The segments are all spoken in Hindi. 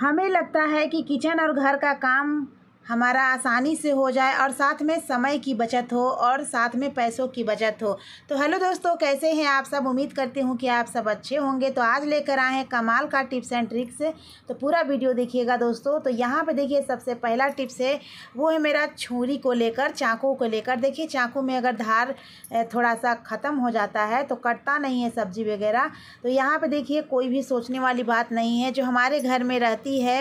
हमें लगता है कि किचन और घर का काम हमारा आसानी से हो जाए और साथ में समय की बचत हो और साथ में पैसों की बचत हो तो हेलो दोस्तों कैसे हैं आप सब उम्मीद करती हूँ कि आप सब अच्छे होंगे तो आज लेकर आए हैं कमाल का टिप्स एंड ट्रिक्स तो पूरा वीडियो देखिएगा दोस्तों तो यहाँ पे देखिए सबसे पहला टिप्स है वो है मेरा छुरी को लेकर चाकू को लेकर देखिए चाकू में अगर धार थोड़ा सा ख़त्म हो जाता है तो कटता नहीं है सब्ज़ी वगैरह तो यहाँ पर देखिए कोई भी सोचने वाली बात नहीं है जो हमारे घर में रहती है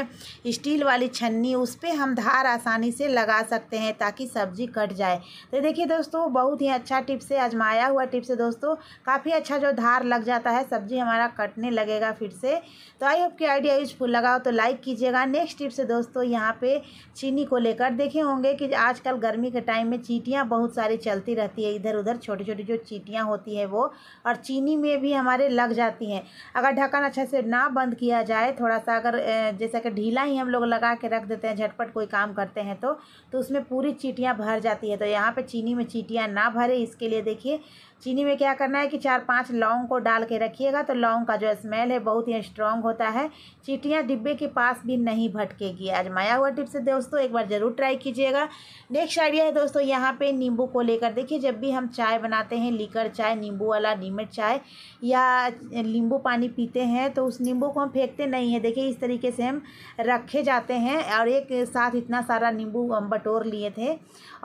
स्टील वाली छन्नी उस पर हम धार आसानी से लगा सकते हैं ताकि सब्जी कट जाए तो देखिए दोस्तों बहुत ही अच्छा टिप्स से आजमाया हुआ टिप्स से दोस्तों काफ़ी अच्छा जो धार लग जाता है सब्जी हमारा कटने लगेगा फिर से तो आई होप की आइडिया यूजफुल लगा हो तो लाइक कीजिएगा नेक्स्ट टिप्स से दोस्तों यहाँ पर चीनी को लेकर देखे होंगे कि आजकल गर्मी के टाइम में चीटियाँ बहुत सारी चलती रहती है इधर उधर छोटी छोटी जो चीटियाँ होती हैं वो और चीनी में भी हमारे लग जाती हैं अगर ढक्कन अच्छे से ना बंद किया जाए थोड़ा सा अगर जैसा कि ढीला ही हम लोग लगा के रख देते हैं झटपट कोई काम करते करते हैं तो तो उसमें पूरी चीटियाँ भर जाती है तो यहाँ पे चीनी में चीटियाँ ना भरे इसके लिए देखिए चीनी में क्या करना है कि चार पांच लौंग को डाल के रखिएगा तो लौंग का जो स्मेल है बहुत ही स्ट्रॉन्ग होता है चीटियाँ डिब्बे के पास भी नहीं भटकेगी आजमाया हुआ टिप्स है दोस्तों एक बार ज़रूर ट्राई कीजिएगा नेक्स्ट आइडिया है दोस्तों यहाँ पे नींबू को लेकर देखिए जब भी हम चाय बनाते हैं लीकर चाय नींबू वाला नीमट चाय या नींबू पानी पीते हैं तो उस नींबू को हम फेंकते नहीं हैं देखिए इस तरीके से हम रखे जाते हैं और एक साथ इतना सारा नींबू हम बटोर लिए थे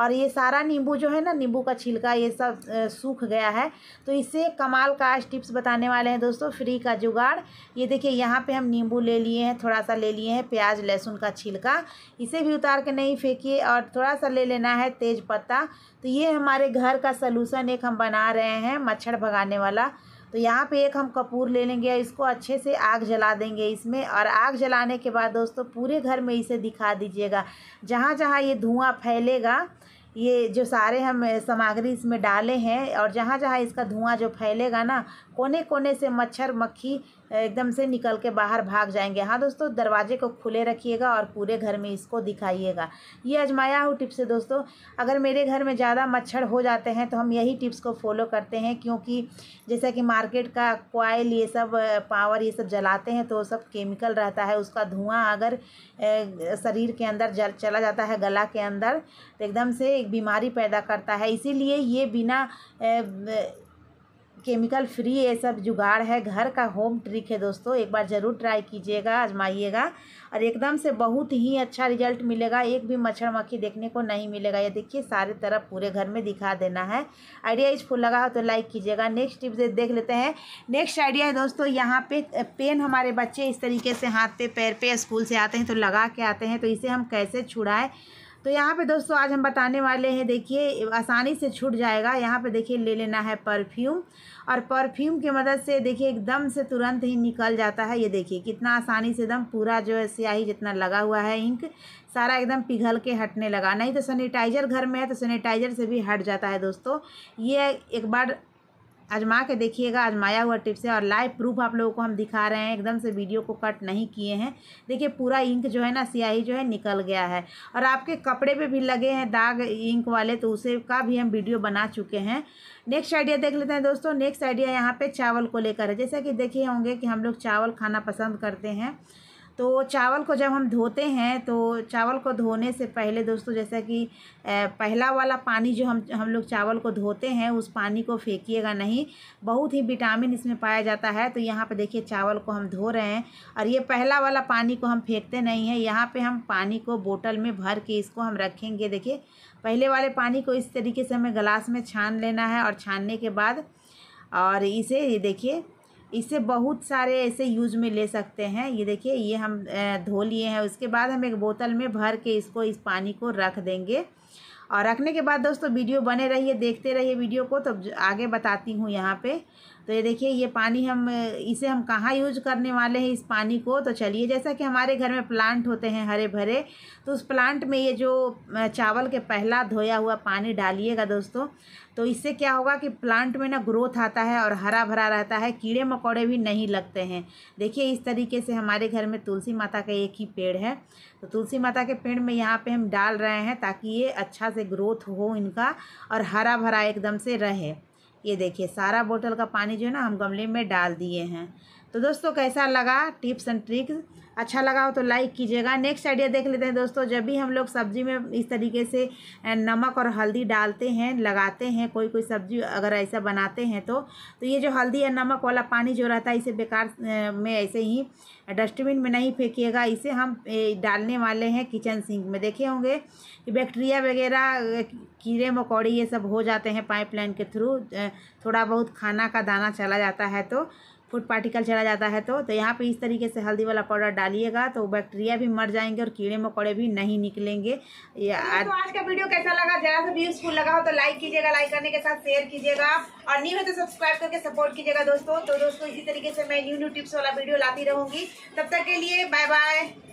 और ये सारा नींबू जो है ना नींबू का छिलका ये सब सूख गया गया है तो इसे कमाल का आज टिप्स बताने वाले हैं दोस्तों फ्री का जुगाड़ ये देखिए यहाँ पे हम नींबू ले लिए हैं थोड़ा सा ले लिए हैं प्याज लहसुन का छिलका इसे भी उतार के नहीं फेंकिए और थोड़ा सा ले लेना है तेज पत्ता तो ये हमारे घर का सलूसन एक हम बना रहे हैं मच्छर भगाने वाला तो यहाँ पे एक हम कपूर ले लेंगे इसको अच्छे से आग जला देंगे इसमें और आग जलाने के बाद दोस्तों पूरे घर में इसे दिखा दीजिएगा जहाँ जहाँ ये धुआँ फैलेगा ये जो सारे हम सामग्री इसमें डाले हैं और जहाँ जहाँ इसका धुआं जो फैलेगा ना कोने कोने से मच्छर मक्खी एकदम से निकल के बाहर भाग जाएंगे हाँ दोस्तों दरवाजे को खुले रखिएगा और पूरे घर में इसको दिखाइएगा ये आजमाया हूँ टिप्स है दोस्तों अगर मेरे घर में ज़्यादा मच्छर हो जाते हैं तो हम यही टिप्स को फॉलो करते हैं क्योंकि जैसा कि मार्केट का कोयल ये सब पावर ये सब जलाते हैं तो सब केमिकल रहता है उसका धुआँ अगर शरीर के अंदर जल चला जाता है गला के अंदर तो एकदम से एक बीमारी पैदा करता है इसीलिए ये बिना केमिकल फ्री ये सब जुगाड़ है घर का होम ट्रिक है दोस्तों एक बार ज़रूर ट्राई कीजिएगा आजमाइएगा और एकदम से बहुत ही अच्छा रिजल्ट मिलेगा एक भी मच्छर मक्खी देखने को नहीं मिलेगा ये देखिए सारे तरफ पूरे घर में दिखा देना है आइडिया इस फूल लगा हो तो लाइक कीजिएगा नेक्स्ट टिप्स देख लेते हैं नेक्स्ट आइडिया है दोस्तों यहाँ पे पेन हमारे बच्चे इस तरीके से हाथ पे पैर पे स्कूल से आते हैं तो लगा के आते हैं तो इसे हम कैसे छुड़ाएँ तो यहाँ पे दोस्तों आज हम बताने वाले हैं देखिए आसानी से छूट जाएगा यहाँ पे देखिए ले लेना है परफ्यूम और परफ्यूम की मदद से देखिए एकदम से तुरंत ही निकल जाता है ये देखिए कितना आसानी से एकदम पूरा जो है स्याही जितना लगा हुआ है इंक सारा एकदम पिघल के हटने लगा नहीं तो सैनिटाइज़र घर में है तो सैनिटाइज़र से भी हट जाता है दोस्तों ये एक बार आजमा के देखिएगा आजमाया हुआ टिप्स है और लाइव प्रूफ आप लोगों को हम दिखा रहे हैं एकदम से वीडियो को कट नहीं किए हैं देखिए पूरा इंक जो है ना स्याही जो है निकल गया है और आपके कपड़े पे भी लगे हैं दाग इंक वाले तो उसे का भी हम वीडियो बना चुके हैं नेक्स्ट आइडिया देख लेते हैं दोस्तों नेक्स्ट आइडिया यहाँ पर चावल को लेकर है जैसा कि देखिए होंगे कि हम लोग चावल खाना पसंद करते हैं तो चावल को जब हम धोते हैं तो चावल को धोने से पहले दोस्तों जैसा कि पहला वाला पानी जो हम हम लोग चावल को धोते हैं उस पानी को फेंकिएगा नहीं बहुत ही विटामिन इसमें पाया जाता है तो यहाँ पे देखिए चावल को हम धो रहे हैं और ये पहला वाला पानी को हम फेंकते नहीं हैं यहाँ पे हम पानी को बोतल में भर के इसको हम रखेंगे देखिए पहले वाले पानी को इस तरीके से हमें गलास में छान लेना है और छानने के बाद और इसे ये देखिए इसे बहुत सारे ऐसे यूज में ले सकते हैं ये देखिए ये हम धो लिए हैं उसके बाद हम एक बोतल में भर के इसको इस पानी को रख देंगे और रखने के बाद दोस्तों वीडियो बने रहिए देखते रहिए वीडियो को तो आगे बताती हूँ यहाँ पे तो ये देखिए ये पानी हम इसे हम कहाँ यूज करने वाले हैं इस पानी को तो चलिए जैसा कि हमारे घर में प्लांट होते हैं हरे भरे तो उस प्लांट में ये जो चावल के पहला धोया हुआ पानी डालिएगा दोस्तों तो इससे क्या होगा कि प्लांट में ना ग्रोथ आता है और हरा भरा रहता है कीड़े मकोड़े भी नहीं लगते हैं देखिए इस तरीके से हमारे घर में तुलसी माता का एक ही पेड़ है तो तुलसी माता के पेड़ में यहाँ पे हम डाल रहे हैं ताकि ये अच्छा से ग्रोथ हो इनका और हरा भरा एकदम से रहे ये देखिए सारा बोतल का पानी जो है ना हम गमले में डाल दिए हैं तो दोस्तों कैसा लगा टिप्स एंड ट्रिक्स अच्छा लगा हो तो लाइक कीजिएगा नेक्स्ट आइडिया देख लेते हैं दोस्तों जब भी हम लोग सब्जी में इस तरीके से नमक और हल्दी डालते हैं लगाते हैं कोई कोई सब्जी अगर ऐसा बनाते हैं तो तो ये जो हल्दी या नमक वाला पानी जो रहता है इसे बेकार में ऐसे ही डस्टबिन में नहीं फेंकीेगा इसे हम डालने वाले हैं किचन सिंक में देखे होंगे कि बैक्टीरिया वगैरह कीड़े मकौड़े ये सब हो जाते हैं पाइपलाइन के थ्रू थोड़ा बहुत खाना का दाना चला जाता है तो फूड पार्टिकल चला जाता है तो तो यहाँ पे इस तरीके से हल्दी वाला पाउडर डालिएगा तो बैक्टीरिया भी मर जाएंगे और कीड़े मकोड़े भी नहीं निकलेंगे या तो आज का वीडियो कैसा लगा जरा सा भी यूजफुल लगा हो तो लाइक कीजिएगा लाइक करने के साथ शेयर कीजिएगा और न्यू है तो सब्सक्राइब करके सपोर्ट कीजिएगा दोस्तों तो दोस्तों इसी तरीके से मैं न्यू न्यू टिप्स वाला वीडियो लाती रहूँगी तब तक के लिए बाय बाय